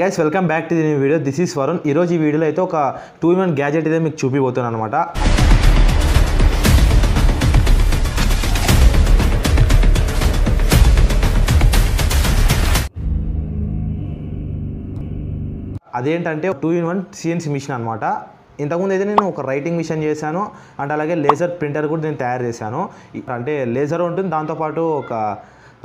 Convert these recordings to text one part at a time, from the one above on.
guys welcome back to దీని video this is Varun ఈరోజు ఈ వీడియోలో అయితే ఒక టూ ఇన్ వన్ గ్యాజెట్ అయితే మీకు చూపిపోతున్నాను అనమాట అదేంటంటే two in one CNC machine అనమాట ఇంతకుముందు అయితే నేను ఒక రైటింగ్ మిషన్ చేశాను అండ్ అలాగే లేజర్ ప్రింటర్ కూడా నేను తయారు చేశాను అంటే లేజర్ ఉంటుంది దాంతోపాటు ఒక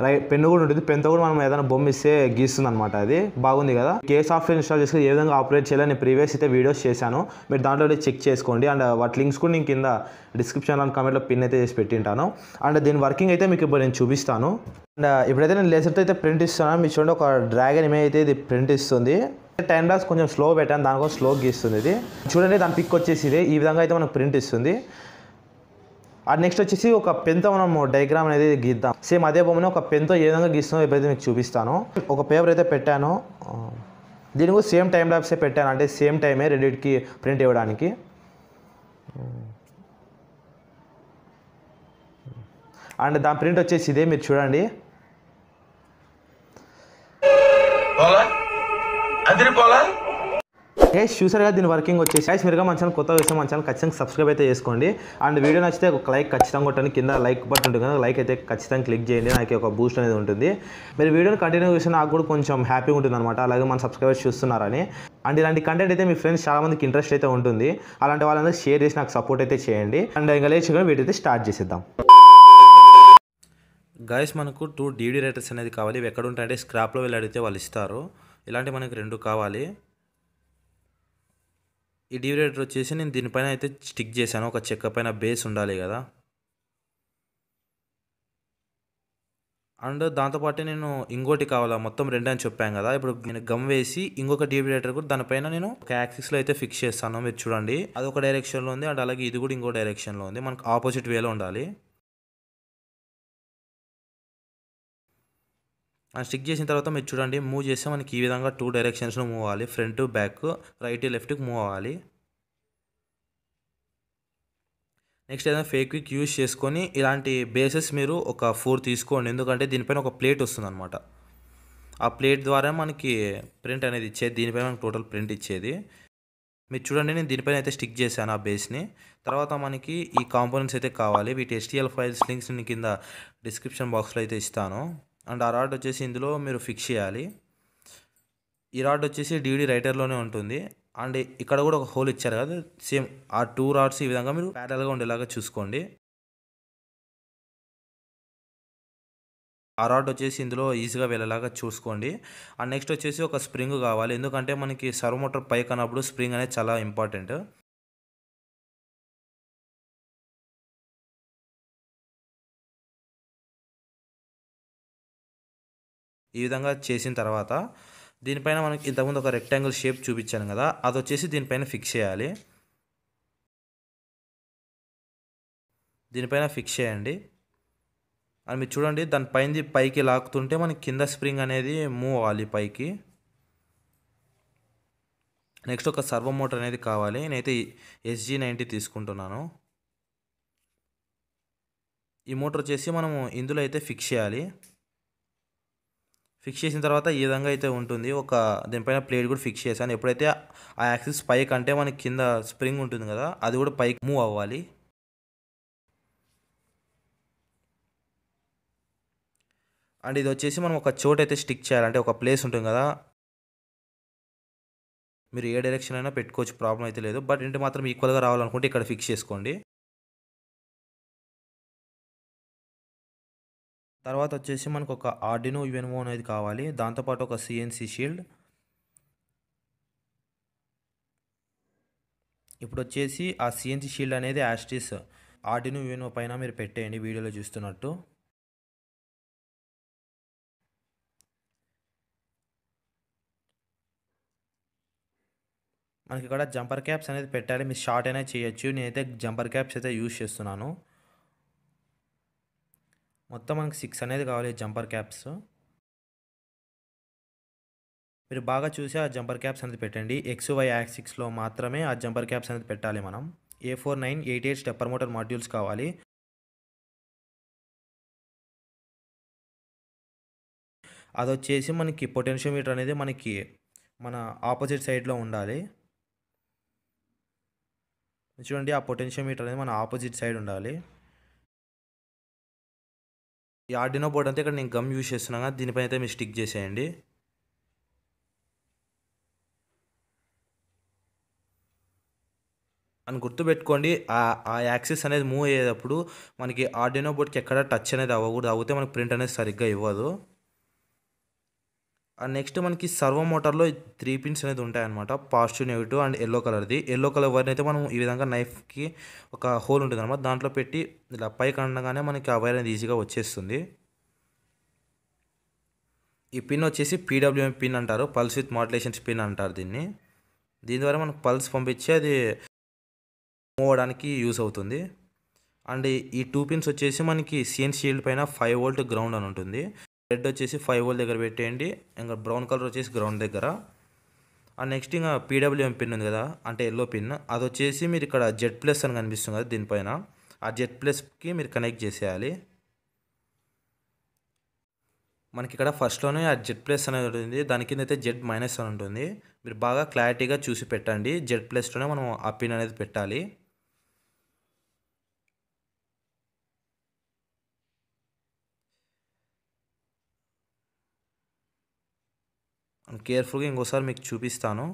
రై పెన్ను కూడా ఉంటుంది పెన్తో కూడా మనం ఏదైనా బొమ్మ ఇస్తే గీస్తుంది అనమాట అది బాగుంది కదా కే సాఫ్ట్వేర్ ఇన్స్టాల్ చేసి ఏ విధంగా ఆపరేట్ చేయాలని నేను ప్రీవియస్ అయితే వీడియోస్ చేశాను మీరు దాంట్లో చెక్ చేసుకోండి అండ్ వాటి లింక్స్ కూడా నేను కింద డిస్క్రిప్షన్ అండ్ కామెంట్లో పిన్ అయితే చేసి పెట్టింటాను అండ్ దీని వర్కింగ్ అయితే మీకు ఇప్పుడు నేను చూపిస్తాను అండ్ ఇప్పుడైతే నేను లేసర్తో అయితే ప్రింట్ ఇస్తున్నాను మీరు చూడండి ఒక డ్రాగన్ ఇమేజ్ అయితే ఇది ప్రింట్ ఇస్తుంది టైం లాస్ కొంచెం స్లో పెట్టాను దానికోసం స్లో గీస్తుంది ఇది చూడండి దాని పిక్ వచ్చేసి ఇది ఈ విధంగా అయితే మనకు ప్రింట్ ఇస్తుంది అండ్ నెక్స్ట్ వచ్చేసి ఒక పెన్తో మనం డయాగ్రామ్ అనేది గీద్దాం సేమ్ అదే బొమ్మను ఒక పెన్తో ఏ విధంగా గీస్తామో ఇప్పుడైతే మీకు చూపిస్తాను ఒక పేపర్ అయితే పెట్టాను దీని కూడా సేమ్ టైం ల్యాబ్సే పెట్టాను అంటే సేమ్ టైమే రెడీట్కి ప్రింట్ ఇవ్వడానికి అండ్ దాని ప్రింట్ వచ్చేసి ఇదే మీరు చూడండి అదిరిపోలా గైస్ చూసారుగా దీని వర్కింగ్ వచ్చేసి గైస్ మీరుగా మన ఛానల్ కొత్త విషయం మన ఛానల్ ఖచ్చితంగా సబ్స్క్రైబ్ అయితే చేసుకోండి అండ్ వీడియో నచ్చితే ఒక లైక్ ఖచ్చితంగా కొట్టండి కింద లైక్ బటన్ ఉంటుంది కదా లైక్ అయితే ఖచ్చితంగా క్లిక్ చేయండి నాకు ఒక బూస్ట్ అనేది ఉంటుంది మీరు వీడియోని కంటిన్యూ చేసిన నాకు కూడా కొంచెం హ్యాపీగా ఉంటుంది అనమాట అలాగే మన సబ్స్క్రైబర్స్ చూస్తున్నారని అండ్ ఇలాంటి కంటెంట్ అయితే మీ ఫ్రెండ్స్ చాలా మందికి ఇంట్రెస్ట్ అయితే ఉంటుంది అలాంటి వాళ్ళందరూ షేర్ చేసి నాకు సపోర్ట్ అయితే చేయండి అండ్ ఇంకా లేచి అయితే స్టార్ట్ చేసేద్దాం గైస్ మనకు టూ డీడీ రైటర్స్ అనేది కావాలి ఇవి ఎక్కడ ఉంటాయంటే స్క్రాప్లో వెళ్ళి అడిగితే వాళ్ళు ఇస్తారు ఇలాంటి మనకి రెండు కావాలి ఈ డివైడర్ వచ్చేసి నేను దీనిపైన అయితే స్టిక్ చేశాను ఒక చెక్క పైన బేస్ ఉండాలి కదా అండ్ దాంతోపాటు నేను ఇంకోటి కావాలా మొత్తం రెండు అని చెప్పాను కదా ఇప్పుడు నేను గమ్ వేసి ఇంకొక డివిడేటర్ కూడా దానిపైన నేను ఒక యాక్సిస్లో అయితే ఫిక్స్ చేస్తాను మీరు చూడండి అది ఒక డైరెక్షన్లో ఉంది అండ్ అలాగే ఇది కూడా ఇంకో డైరెక్షన్లో ఉంది మనకు ఆపోజిట్ వేలో ఉండాలి అండ్ స్టిక్ చేసిన తర్వాత మీరు చూడండి మూవ్ చేస్తే మనకి ఈ విధంగా టూ డైరెక్షన్స్లో మూవ్ అవ్వాలి ఫ్రంట్ బ్యాక్ రైట్ లెఫ్ట్కి మూవ్ అవ్వాలి నెక్స్ట్ ఏదైనా ఫేక్ క్విక్ యూజ్ చేసుకొని ఇలాంటి బేసెస్ మీరు ఒక ఫోర్ తీసుకోండి ఎందుకంటే దీనిపైన ఒక ప్లేట్ వస్తుందన్నమాట ఆ ప్లేట్ ద్వారా మనకి ప్రింట్ అనేది ఇచ్చేది దీనిపైన మనకి టోటల్ ప్రింట్ ఇచ్చేది మీరు చూడండి నేను దీనిపైన అయితే స్టిక్ చేశాను ఆ బేస్ని తర్వాత మనకి ఈ కాంపోనెంట్స్ అయితే కావాలి వీటి ఎస్టీఎల్ ఫైల్స్ లింక్స్ నేను కింద డిస్క్రిప్షన్ బాక్స్లో అయితే ఇస్తాను అండ్ ఆ రాడ్ వచ్చేసి ఇందులో మీరు ఫిక్స్ చేయాలి ఈ రాడ్ వచ్చేసి డీడీ రైటర్లోనే ఉంటుంది అండ్ ఇక్కడ కూడా ఒక హోల్ ఇచ్చారు కదా సేమ్ ఆ టూ రాడ్స్ ఈ విధంగా మీరు ప్యారల్గా ఉండేలాగా చూసుకోండి ఆ రాడ్ వచ్చేసి ఇందులో ఈజీగా వెళ్ళేలాగా చూసుకోండి అండ్ నెక్స్ట్ వచ్చేసి ఒక స్ప్రింగ్ కావాలి ఎందుకంటే మనకి సర్వ్ మోటార్ పైకి అన్నప్పుడు స్ప్రింగ్ అనేది చాలా ఇంపార్టెంట్ ఈ విధంగా చేసిన తర్వాత దీనిపైన మనకి ఇంతకుముందు ఒక రెక్టాంగిల్ షేప్ చూపించాను కదా అది వచ్చేసి దీనిపైన ఫిక్స్ చేయాలి దీనిపైన ఫిక్స్ చేయండి అని మీరు చూడండి దాని పైంది పైకి లాక్కుతుంటే మనకి కింద స్ప్రింగ్ అనేది మూవ్ అవ్వాలి పైకి నెక్స్ట్ ఒక సర్వో మోటర్ అనేది కావాలి నేనైతే ఎస్జీ నైంటీ తీసుకుంటున్నాను ఈ మోటర్ వచ్చేసి మనము ఇందులో అయితే ఫిక్స్ చేయాలి ఫిక్స్ చేసిన తర్వాత ఈ విధంగా అయితే ఉంటుంది ఒక దీనిపైన ప్లేట్ కూడా ఫిక్స్ చేశాను ఎప్పుడైతే ఆ యాక్సిస్ పైక్ అంటే మనకి కింద స్ప్రింగ్ ఉంటుంది కదా అది కూడా పైకి మూవ్ అవ్వాలి అండ్ ఇది వచ్చేసి మనం ఒక చోట అయితే స్టిక్ చేయాలంటే ఒక ప్లేస్ ఉంటుంది కదా మీరు ఏ డైరెక్షన్ అయినా పెట్టుకోవచ్చు ప్రాబ్లం అయితే లేదు బట్ ఇంటి మాత్రం ఈక్వల్గా రావాలనుకుంటే ఇక్కడ ఫిక్స్ చేసుకోండి తర్వాత వచ్చేసి మనకు ఒక ఆర్డినో యుఎన్ఓ అనేది కావాలి దాంతోపాటు ఒక సిఎన్సి షీల్డ్ ఇప్పుడు వచ్చేసి ఆ సిఎన్సి షీల్డ్ అనేది యాస్టిస్ ఆర్డినో యుఎన్ఓ పైన మీరు పెట్టేయండి వీడియోలో చూస్తున్నట్టు మనకి ఇక్కడ జంపర్ క్యాప్స్ అనేది పెట్టాలి మీరు షార్ట్ అయినా చేయొచ్చు నేనైతే జంపర్ క్యాప్స్ అయితే యూజ్ చేస్తున్నాను మొత్తం మనకు సిక్స్ అనేది కావాలి జంపర్ క్యాప్స్ మీరు బాగా చూసి ఆ జంపర్ క్యాప్స్ అనేది పెట్టండి ఎక్స్ వై యాక్సిక్స్లో మాత్రమే ఆ జంపర్ క్యాప్స్ అనేది పెట్టాలి మనం A four nine eight eight stepper motor modules కావాలి అదొచ్చేసి మనకి పొటెన్షియోమీటర్ అనేది మనకి మన ఆపోజిట్ సైడ్లో ఉండాలి చూడండి ఆ పొటెన్షియోమీటర్ అనేది మన ఆపోజిట్ సైడ్ ఉండాలి ఈ ఆర్డినో బోర్డ్ అంతా ఇక్కడ నేను గమ్ యూజ్ చేస్తున్నాను దీనిపైన అయితే మీరు స్టిక్ చేసేయండి అని గుర్తుపెట్టుకోండి ఆ యాక్సిస్ అనేది మూవ్ అయ్యేటప్పుడు మనకి ఆర్డినో బోర్డ్కి ఎక్కడ టచ్ అనేది అవ్వకూడదు అవుతే మనకి ప్రింట్ అనేది సరిగ్గా ఇవ్వదు నెక్స్ట్ మనకి సర్వో మోటార్లో త్రీ పిన్స్ అనేది ఉంటాయన్నమాట పాజిటివ్ నెగిటివ్ అండ్ ఎల్లో కలర్ది ఎల్లో కలర్ వైర్ అయితే మనం ఈ విధంగా నైఫ్కి ఒక హోల్ ఉంటుంది అనమాట దాంట్లో పెట్టి ఇలా పైకి అనగానే మనకి ఆ వైర్ అనేది ఈజీగా వచ్చేస్తుంది ఈ పిన్ వచ్చేసి పీడబ్ల్యూఎం పిన్ అంటారు పల్స్ విత్ మాడ్యులేషన్స్ పిన్ అంటారు దీన్ని దీని ద్వారా మనకు పల్స్ పంపించి అది మూవ్ అవడానికి యూస్ అవుతుంది అండ్ ఈ టూ పిన్స్ వచ్చేసి మనకి సిఎన్ షీల్డ్ పైన ఫైవ్ వోల్ట్ గ్రౌండ్ అని ఉంటుంది రెడ్ వచ్చేసి ఫైవ్ వోల్ దగ్గర పెట్టేయండి ఇంకా బ్రౌన్ కలర్ వచ్చేసి గ్రౌండ్ దగ్గర నెక్స్ట్ ఇంకా పీడబ్ల్యూఎం పిన్ ఉంది కదా అంటే ఎల్లో పిన్ అది వచ్చేసి మీరు ఇక్కడ జెడ్ ప్లస్ అని కనిపిస్తుంది కదా దీనిపైన ఆ జెడ్ ప్లస్కి మీరు కనెక్ట్ చేసేయాలి మనకి ఇక్కడ ఫస్ట్లోనే ఆ జెడ్ ప్లస్ అనేది ఉంటుంది దాని కింద అయితే జెడ్ మైనస్ అని ఉంటుంది మీరు బాగా క్లారిటీగా చూసి పెట్టండి జెడ్ ప్లస్లోనే మనం ఆ పిన్ అనేది పెట్టాలి అండ్ కేర్ఫుల్గా ఇంకోసారి మీకు చూపిస్తాను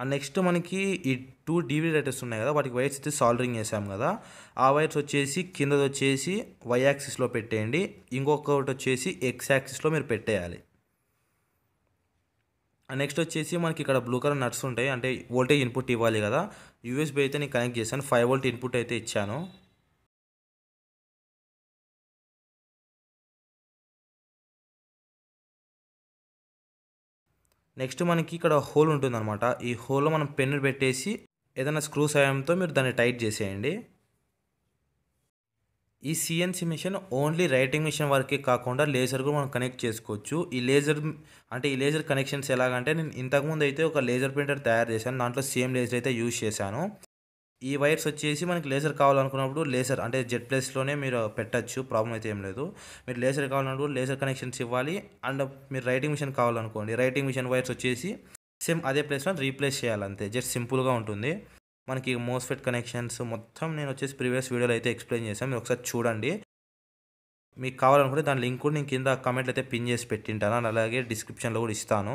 అండ్ నెక్స్ట్ మనకి ఈ టూ డీవీ రైటర్స్ ఉన్నాయి కదా వాటికి వైర్స్ అయితే సాల్డరింగ్ చేసాం కదా ఆ వైర్స్ వచ్చేసి కిందది వచ్చేసి వై యాక్సిస్లో పెట్టేయండి ఇంకొకటి వచ్చేసి ఎక్స్ యాక్సిస్లో మీరు పెట్టేయాలి నెక్స్ట్ వచ్చేసి మనకి ఇక్కడ బ్లూ కలర్ నట్స్ ఉంటాయి అంటే వోల్టేజ్ ఇన్పుట్ ఇవ్వాలి కదా యూఎస్బీ అయితే నేను కనెక్ట్ చేశాను ఫైవ్ వోల్ట్ ఇన్పుట్ అయితే ఇచ్చాను నెక్స్ట్ మనకి ఇక్కడ హోల్ ఉంటుందన్నమాట ఈ హోల్లో మనం పెన్ను పెట్టేసి ఏదైనా స్క్రూ సాయంతో మీరు దాన్ని టైట్ చేసేయండి ఈ CNC machine only writing machine వరకే కాకుండా లేజర్ కూడా మనం కనెక్ట్ చేసుకోవచ్చు ఈ లేజర్ అంటే ఈ లేజర్ కనెక్షన్స్ ఎలాగంటే నేను ఇంతకుముందు అయితే ఒక లేజర్ ప్రింటర్ తయారు చేశాను దాంట్లో సేమ్ లేజర్ అయితే యూజ్ చేశాను ఈ వైర్స్ వచ్చేసి మనకి లేసర్ కావాలనుకున్నప్పుడు లేసర్ అంటే జెడ్ ప్లేస్లోనే మీరు పెట్టచ్చు ప్రాబ్లం అయితే ఏం లేదు మీరు లేసర్ కావాలన్నప్పుడు లేసర్ కనెక్షన్స్ ఇవ్వాలి అండ్ మీరు రైటింగ్ మిషన్ కావాలనుకోండి రైటింగ్ మిషన్ వైర్స్ వచ్చేసి సేమ్ అదే ప్లేస్లో రీప్లేస్ చేయాలి అంతే జస్ట్ సింపుల్గా ఉంటుంది మనకి మోస్ఫెట్ కనెక్షన్స్ మొత్తం నేను వచ్చేసి ప్రీవియస్ వీడియోలో అయితే ఎక్స్ప్లెయిన్ చేశాను మీరు ఒకసారి చూడండి మీకు కావాలనుకుంటే దాని లింక్ కూడా నేను కింద కమెంట్లు అయితే పిన్ చేసి పెట్టింటాను అలాగే డిస్క్రిప్షన్లో కూడా ఇస్తాను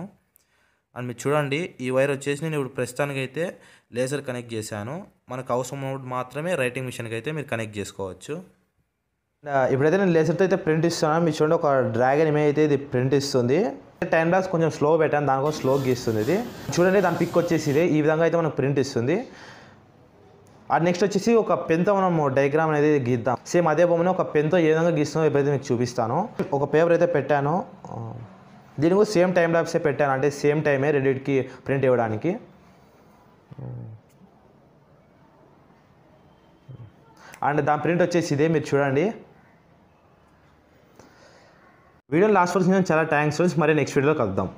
అండ్ మీరు చూడండి ఈ వైర్ వచ్చేసి నేను ఇప్పుడు ప్రస్తుతానికి అయితే లేజర్ కనెక్ట్ చేశాను మనకు అవసరం ఉన్నప్పుడు మాత్రమే రైటింగ్ మిషన్కి అయితే మీరు కనెక్ట్ చేసుకోవచ్చు ఇప్పుడైతే నేను లేజర్తో అయితే ప్రింట్ ఇస్తున్నాను మీరు చూడండి ఒక డ్రాగన్ ఇమేజ్ అయితే ఇది ప్రింట్ ఇస్తుంది టైం లాస్ కొంచెం స్లో పెట్టాను దానికోసం స్లో గీస్తుంది ఇది చూడండి దాని పిక్ వచ్చేసి ఇదే ఈ విధంగా అయితే మనకు ప్రింట్ ఇస్తుంది అది నెక్స్ట్ వచ్చేసి ఒక పెన్తో మనం డయాగ్రామ్ అనేది గీద్దాం సేమ్ అదే బొమ్మను ఒక పెన్తో ఏ విధంగా గీస్తామో ఇప్పుడైతే మీకు చూపిస్తాను ఒక పేపర్ అయితే పెట్టాను దీని కూడా సేమ్ టైం ల్యాబ్సే పెట్టాను అంటే సేమ్ టైమే రెడీకి ప్రింట్ ఇవ్వడానికి అండ్ దాని ప్రింట్ వచ్చేసి ఇదే మీరు చూడండి వీడియో లాస్ట్ వరకు చాలా థ్యాంక్స్ ఫ్రెండ్స్ మరి నెక్స్ట్ వీడియోలో కలుద్దాం